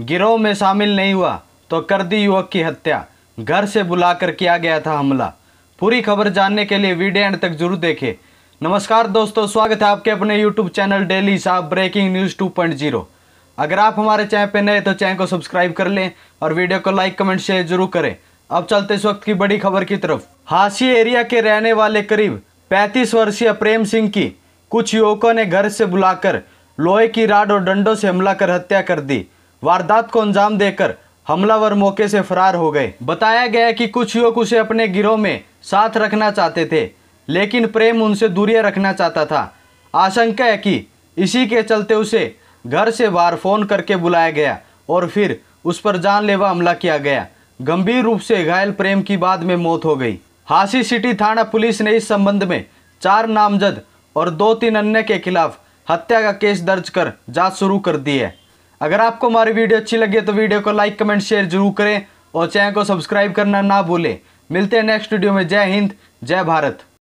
गिरोह में शामिल नहीं हुआ तो कर दी युवक की हत्या घर से बुलाकर किया गया था हमला पूरी खबर जानने के लिए वीडियो एंड तक जरूर देखें नमस्कार दोस्तों स्वागत है आपके अपने यूट्यूब चैनल डेली साहब ब्रेकिंग न्यूज़ 2.0 अगर आप हमारे चैनल पर नए तो चैनल को सब्सक्राइब कर लें और वीडियो को लाइक कमेंट शेयर जरूर करें अब चलते इस वक्त की बड़ी खबर की तरफ हासी एरिया के रहने वाले करीब पैंतीस वर्षीय प्रेम सिंह की कुछ युवकों ने घर से बुलाकर लोहे की राड और डंडों से हमला कर हत्या कर दी वारदात को अंजाम देकर हमलावर मौके से फरार हो गए बताया गया कि कुछ युवक उसे अपने गिरोह में साथ रखना चाहते थे लेकिन प्रेम उनसे दूरी रखना चाहता था आशंका है कि इसी के चलते उसे घर से बाहर फ़ोन करके बुलाया गया और फिर उस पर जानलेवा हमला किया गया गंभीर रूप से घायल प्रेम की बाद में मौत हो गई हासी सिटी थाना पुलिस ने इस संबंध में चार नामजद और दो तीन अन्य के खिलाफ हत्या का केस दर्ज कर जांच शुरू कर दी है अगर आपको हमारी वीडियो अच्छी लगी तो वीडियो को लाइक कमेंट शेयर जरूर करें और चैनल को सब्सक्राइब करना ना भूलें मिलते हैं नेक्स्ट वीडियो में जय हिंद जय भारत